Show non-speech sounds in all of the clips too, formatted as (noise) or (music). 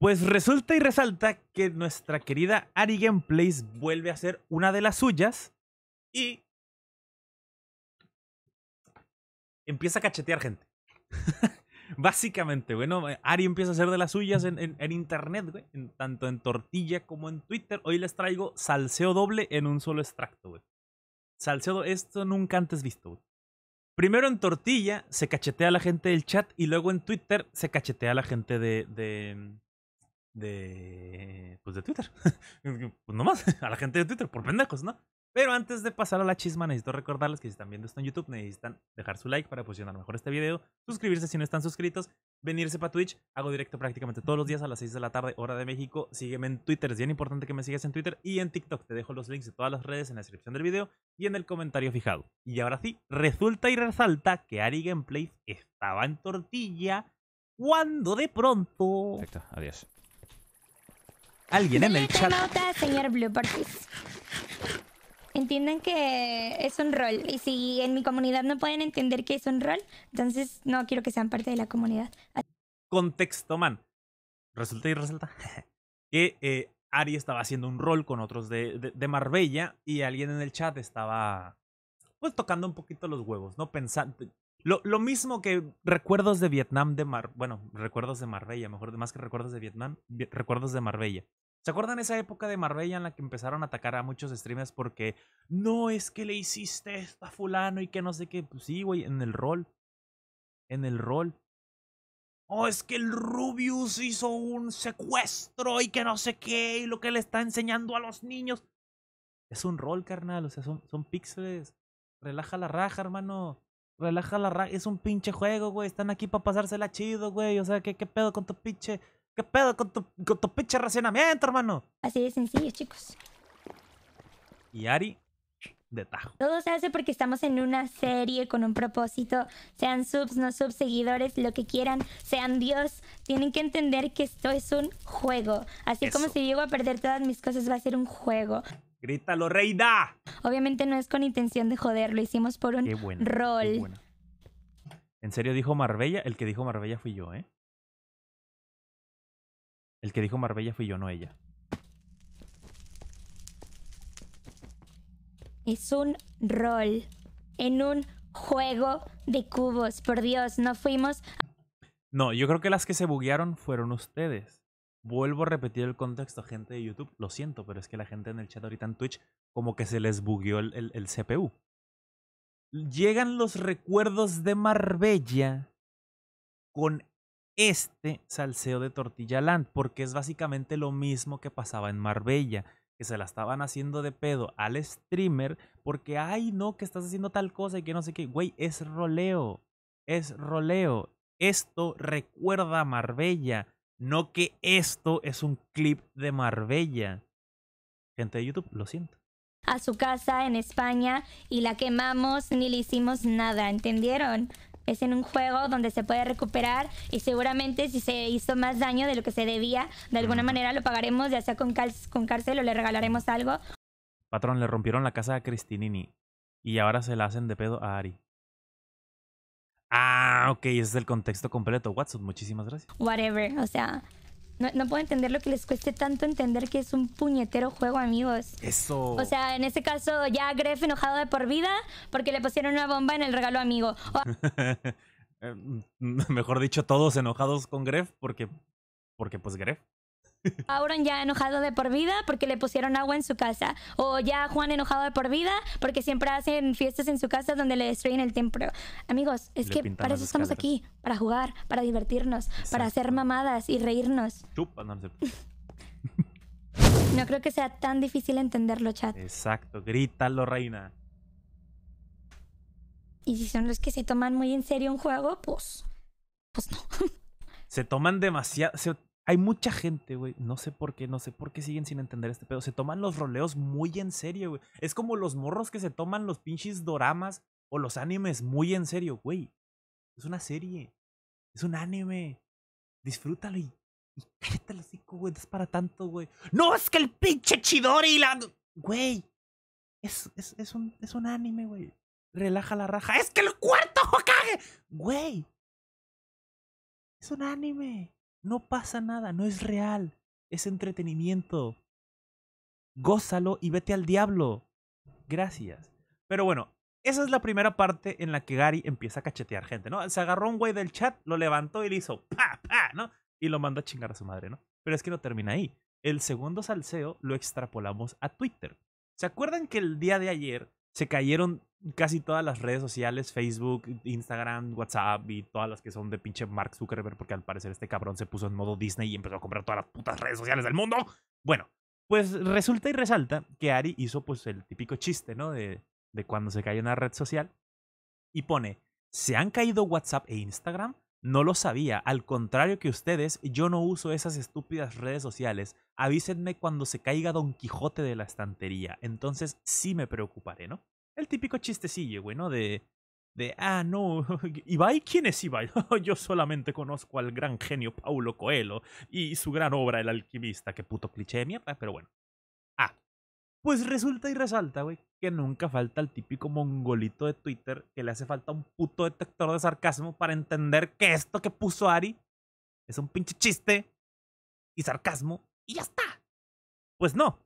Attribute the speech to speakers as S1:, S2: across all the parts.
S1: Pues resulta y resalta que nuestra querida Ari Gameplays vuelve a ser una de las suyas y empieza a cachetear gente. (laughs) Básicamente, bueno, Ari empieza a ser de las suyas en, internet, güey. tanto en tortilla como en Twitter. Hoy les traigo salseo doble en un solo extracto, güey. Salseo, esto nunca antes visto, güey. Primero en tortilla se cachetea a la gente del chat y luego en Twitter se cachetea a la gente de de, pues de Twitter. (laughs) pues nomás, (laughs) a la gente de Twitter, por pendejos, ¿no? Pero antes de pasar a la chisma, necesito recordarles que si están viendo esto en YouTube, necesitan dejar su like para posicionar mejor este video, suscribirse si no están suscritos, venirse para Twitch. Hago directo prácticamente todos los días a las 6 de la tarde, hora de México. Sígueme en Twitter, es bien importante que me sigas en Twitter y en TikTok. Te dejo los links de todas las redes en la descripción del video y en el comentario fijado. Y ahora sí, resulta y resalta que Ari Gameplay estaba en tortilla cuando de pronto.
S2: Perfecto, adiós. Alguien en el chat. Nota, señor Blue Entiendan que es un rol. Y si en mi comunidad no pueden entender que es un rol, entonces no quiero que sean parte de la comunidad.
S1: Contexto, man. Resulta y resulta (laughs) que eh, Ari estaba haciendo un rol con otros de, de, de, Marbella y alguien en el chat estaba pues tocando un poquito los huevos, ¿no? Pensando, lo, mismo que recuerdos de Vietnam de Mar... Bueno, recuerdos de Marbella, mejor, de más que recuerdos de Vietnam, recuerdos de Marbella. ¿Se acuerdan esa época de Marbella en la que empezaron a atacar a muchos streamers porque no es que le hiciste esto a fulano y que no sé qué? Pues sí, güey, en el rol. En el rol. Oh, es que el Rubius hizo un secuestro y que no sé qué y lo que le está enseñando a los niños. Es un rol, carnal, o sea, son, son píxeles. Relaja la raja, hermano. Relaja la ra, Es un pinche juego, güey. Están aquí para pasársela chido, güey. O sea, ¿qué, qué pedo con tu pinche.
S2: ¿Qué pedo con tu, con tu pinche racionamiento, hermano? Así de sencillo, chicos.
S1: Y Ari, de tajo.
S2: Todo se hace porque estamos en una serie con un propósito. Sean subs, no subs, seguidores, lo que quieran, sean Dios. Tienen que entender que esto es un juego. Así como si llego a perder todas mis cosas, va a ser un juego.
S1: Grítalo, Reida.
S2: Obviamente no es con intención de joder, lo hicimos por un rol.
S1: En serio dijo Marbella, el que dijo Marbella fui yo, ¿eh? El que dijo Marbella fui yo, no ella.
S2: Es un rol en un juego de cubos. Por Dios, no fuimos.
S1: No, yo creo que las que se buguearon fueron ustedes. Vuelvo a repetir el contexto, gente de YouTube. Lo siento, pero es que la gente en el chat ahorita en Twitch como que se les bugueó el, el, CPU. Llegan los recuerdos de Marbella con este salseo de Tortilla Land, porque es básicamente lo mismo que pasaba en Marbella, que se la estaban haciendo de pedo al streamer porque, ay, no, que estás haciendo tal cosa y que no sé qué. Güey, es roleo, es roleo. Esto recuerda a Marbella no que esto es un clip de Marbella. Gente de YouTube, lo siento.
S2: A su casa en España y la quemamos ni le hicimos nada, ¿entendieron? Es en un juego donde se puede recuperar y seguramente si se hizo más daño de lo que se debía, de alguna manera lo pagaremos, ya sea con, cárcel o le regalaremos algo.
S1: Patrón, le rompieron la casa a Cristinini y ahora se la hacen de pedo a Ari. Ah, ok, ese es el contexto completo. Watson, muchísimas gracias.
S2: Whatever, o sea, no, puedo entender lo que les cueste tanto entender que es un puñetero juego, amigos.
S1: Eso. O sea,
S2: en este caso ya Gref enojado de por vida porque le pusieron una bomba en el regalo amigo.
S1: (laughs) Eh, mm, mm, mejor dicho, todos enojados con Gref porque, porque pues Gref.
S2: Auron ya enojado de por vida porque le pusieron agua en su casa. O ya Juan enojado de por vida porque siempre hacen fiestas en su casa donde le destruyen el templo. Amigos, es que para eso estamos aquí. Para jugar, para divertirnos, para hacer mamadas y reírnos. (laughs) no, creo que sea tan difícil entenderlo, chat.
S1: Exacto, grítalo, reina.
S2: Y si son los que se toman muy en serio un juego, pues... Pues no.
S1: (laughs) se toman demasiado hay mucha gente, güey. No sé por qué, no sé por qué siguen sin entender este pedo. Se toman los roleos muy en serio, güey. Es como los morros que se toman los pinches doramas o los animes muy en serio, güey. Es una serie. Es un anime. Disfrútalo y, y cállate los cinco, güey. es para tanto, güey. No, es que el pinche Chidori la. Güey. Es, es, un, es un anime, güey. Relaja la raja. ¡Es que el cuarto Hokage! (laughs) Güey. Es un anime. No pasa nada, no es real. Es entretenimiento. Gózalo y vete al diablo. Gracias. Pero bueno, esa es la primera parte en la que Gary empieza a cachetear gente, ¿no? Se agarró un güey del chat, lo levantó y le hizo pa, pa, ¿no? Y lo mandó a chingar a su madre, ¿no? Pero es que no termina ahí. El segundo salseo lo extrapolamos a Twitter. ¿Se acuerdan que el día de ayer se cayeron casi todas las redes sociales, Facebook, Instagram, WhatsApp y todas las que son de pinche Mark Zuckerberg, porque al parecer este cabrón se puso en modo Disney y empezó a comprar todas las putas redes sociales del mundo. Bueno, pues resulta y resalta que Ari hizo pues el típico chiste, ¿no? De, de cuando se cae una red social y pone, ¿se han caído WhatsApp e Instagram? No lo sabía, al contrario que ustedes, yo no uso esas estúpidas redes sociales. Avísenme cuando se caiga Don Quijote de la estantería, entonces sí me preocuparé, ¿no? el típico chistecillo, güey, ¿no? De, de, ah, no, (laughs) Ibai, ¿quién es Ibai? (laughs) Yo solamente conozco al gran genio Paulo Coelho y su gran obra El alquimista, que puto cliché de mierda, pero bueno. Ah, pues resulta y resalta, güey, que nunca falta el típico mongolito de Twitter que le hace falta un puto detector de sarcasmo para entender que esto que puso Ari es un pinche chiste y sarcasmo y ya está. Pues no,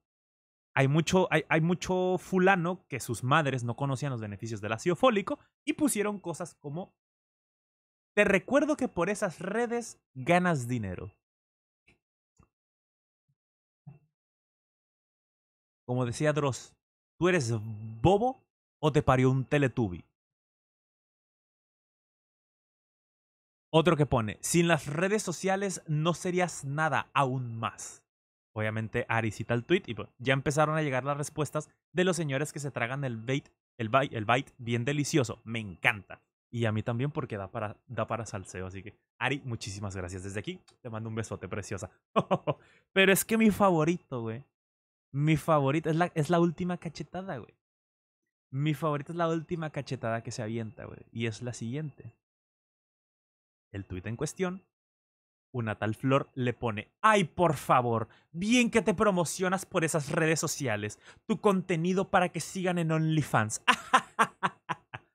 S1: hay mucho, hay, mucho fulano que sus madres no conocían los beneficios del ácido fólico y pusieron cosas como, te recuerdo que por esas redes ganas dinero. Como decía Dross, ¿tú eres bobo o te parió un teletubi? Otro que pone, sin las redes sociales no serías nada aún más obviamente Ari cita el tweet y pues, ya empezaron a llegar las respuestas de los señores que se tragan el bait, el bait, el bite bien delicioso. Me encanta. Y a mí también porque da para, da para salseo. Así que, Ari, muchísimas gracias. Desde aquí te mando un besote, preciosa. (laughs) Pero es que mi favorito, güey. Mi favorito es la, es la última cachetada, güey. Mi favorito es la última cachetada que se avienta, güey. Y es la siguiente. El tuit en cuestión una tal Flor le pone, ay por favor, bien que te promocionas por esas redes sociales, tu contenido para que sigan en OnlyFans. (laughs)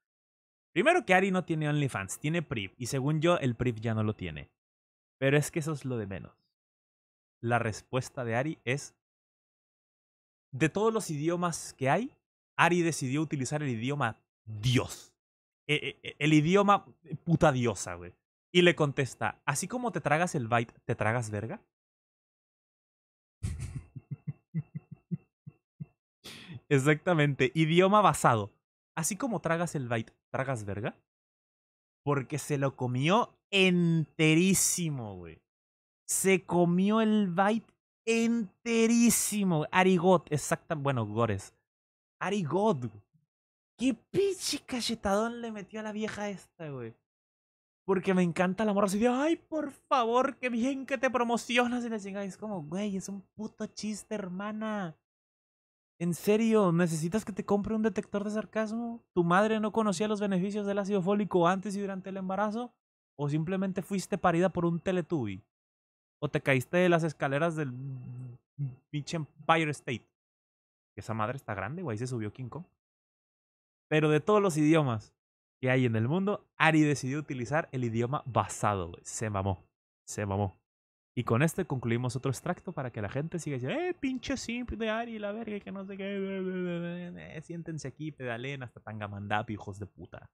S1: Primero que Ari no tiene OnlyFans, tiene Priv, y según yo el Priv ya no lo tiene. Pero es que eso es lo de menos. La respuesta de Ari es, de todos los idiomas que hay, Ari decidió utilizar el idioma Dios. E, e, e, el, idioma puta diosa, güey. Y le contesta, así como te tragas el byte, ¿te tragas verga? (laughs) Exactamente, idioma basado. Así como tragas el bite, ¿tragas verga? Porque se lo comió enterísimo, güey. Se comió el bite enterísimo. Arigot, exacta. Bueno, Gores. Arigot. Qué pinche cachetadón le metió a la vieja esta, güey. Porque me encanta el amor así de, ay, por favor, qué bien que te promocionas. Y le chingada es como, güey, es un puto chiste, hermana. En serio, ¿necesitas que te compre un detector de sarcasmo? ¿Tu madre no conocía los beneficios del ácido fólico antes y durante el embarazo? ¿O simplemente fuiste parida por un teletubi? ¿O te caíste de las escaleras del Beach Empire State? esa madre está grande, güey, se subió King Kong. Pero de todos los idiomas, que hay en el mundo, Ari decidió utilizar el idioma basado. Se mamó. Se mamó. Y con este concluimos otro extracto para que la gente siga diciendo, eh, pinche simple de Ari, la verga, que no sé qué. Siéntense aquí, pedalen hasta Tangamandap, hijos de puta.